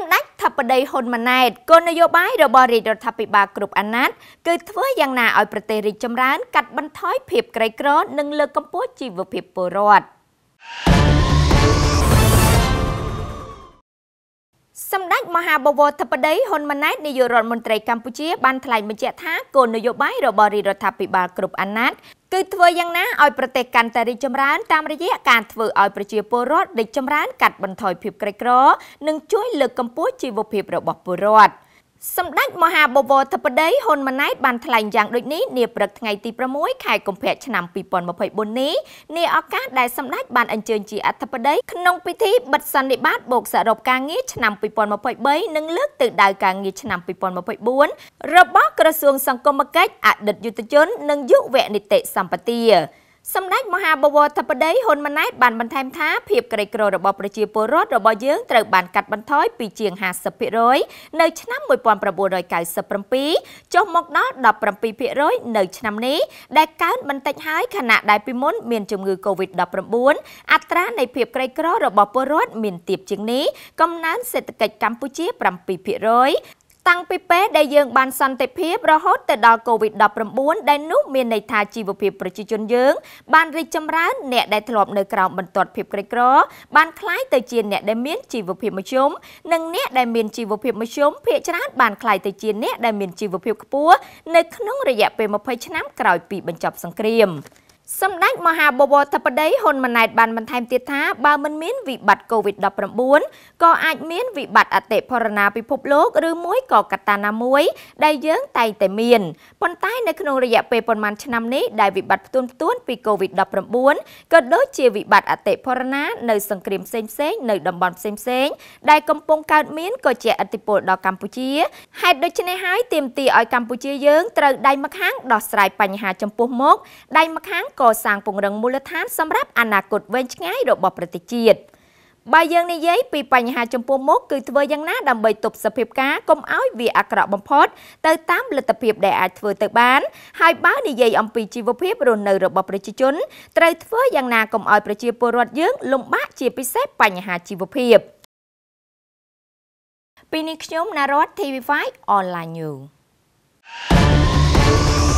សម្ដេចថាបតីហ៊ុនម៉ាណែតគោលនយោបាយរបស់រាជរដ្ឋាភិបាលគ្រប់អាណត្តិគឺធ្វើយ៉ាងណាឲ្យប្រទេសរីកចម្រើនកាត់បន្ថយភាពក្រីក្រនិងលើកកម្ពស់ជីវភាពពលរដ្ឋសម្ដេចមហាបវរធិបតីហ៊ុនម៉ាណែតនាយករដ្ឋមន្ត្រីកម្ពុជា បានថ្លែងបញ្ជាក់ថាគោលនយោបាយរបស់រាជរដ្ឋាភិបាលគ្រប់អាណត្តិគឺធ្វើយ៉ាងណាឲ្យប្រទេសកាន់តែរីកចម្រើនតាមរយៈការធ្វើឲ្យប្រជាពលរដ្ឋរីកចម្រើន កាត់បន្ថយភាពក្រីក្រនិងជួយលើកកម្ពស់ជីវភាពរបស់ពលរដ្ឋ។សម្ដេចមហាបវរធិបតីហ៊ុនម៉ាណែតបានថ្លែងយ៉ាងដូចនេះនាព្រឹកថ្ងៃទី6ខែកុម្ភៈឆ្នាំ2024នេះនាឱកាសដែលសម្ដេចបានអញ្ជើញជាអធិបតីក្នុងពិធីបិទសន្និបាតបូកសរុបការងារឆ្នាំ2023និងលើកទិដៅការងារឆ្នាំ2024របស់ក្រសួងសង្គមគិច្ចអតីតយុទ្ធជននិងយុវនីតិសម្បទាសម្ដេចមហាបវរធិបតីហ៊ុនម៉ាណែតបានបន្ថែមថាភាពក្រីក្ររបស់ប្រជាពលរដ្ឋរបស់យើងត្រូវបានកាត់បន្ថយពីជាង50%នៅឆ្នាំ1997ចុះមកដល់17%នៅឆ្នាំនេះដែលកើនបន្តិចហើយខណៈដែលពីមុនមានជំងឺ Covid-19 អត្រានៃភាពក្រីក្ររបស់ពលរដ្ឋមានទាបជាងនេះកំណើនសេដ្ឋកិច្ចកម្ពុជា7%តាំងពីពេលដែលយើងបានសន្តិភាពរហូតទៅដល់ COVID-19 ដែលនោះមានន័យថាជីវភាពប្រជាជនយើងបានរីកចម្រើនអ្នកដែលធ្លាប់នៅក្រោមបន្ទាត់ភាពក្រីក្របានคล้ายទៅជាអ្នកដែលមានជីវភាពមធ្យមនិងអ្នកដែលមានជីវភាពមធ្យមភាគច្រើនបានคล้ายទៅជាអ្នកដែលមានជីវភាពខ្ពស់នៅក្នុងរយៈពេល20ឆ្នាំក្រោយពីបញ្ចប់សង្គ្រាម។សម្ដេចមហាបវរធិបតីហ៊ុនម៉ាណែតបានបន្ថែមទៀតថាបើមិនមានវិបត្តិ COVID-19 ក៏អាចមានវិបត្តិអតិផរណាពិភពលោកឬមួយក៏កត្តាណាមួយដែលយើងតែងតែមានប៉ុន្តែនៅក្នុងរយៈពេលប្រហែលឆ្នាំនេះដែលវិបត្តិផ្ទួនផ្ទួនពី COVID-19 ក៏ដូចជាវិបត្តិអតិផរណានៅសង្គ្រាមផ្សេងផ្សេងនៅតំបន់ផ្សេងផ្សេងដែលកំពុងកើតមានក៏ជាឥទ្ធិពលដល់កម្ពុជាហេតុដូច្នេះហើយទាមទារឲ្យកម្ពុជាយើងត្រូវដៃម្ខាងដោះស្រាយបញ្ហាចំពោះមុខដៃម្ខាងកសាងពង្រឹងមូលដ្ឋានសម្រាប់អនាគតវែងឆ្ងាយរបស់ប្រទេសជាតិបើយើងនិយាយពីបញ្ហាចំពោះមុខគឺធ្វើយ៉ាងណាដើម្បីទប់សភាពការកុំឲ្យវាអាក្រក់បំផុតទៅតាមលទ្ធភាពដែលអាចធ្វើទៅបានហើយបើនិយាយអំពីជីវភាពរស់នៅរបស់ប្រជាជន ត្រូវធ្វើយ៉ាងណាកុំឲ្យប្រជាពលរដ្ឋយើងលំបាកជាពិសេសបញ្ហាជីវភាពពីនេះខ្ញុំណារត TV5 Online News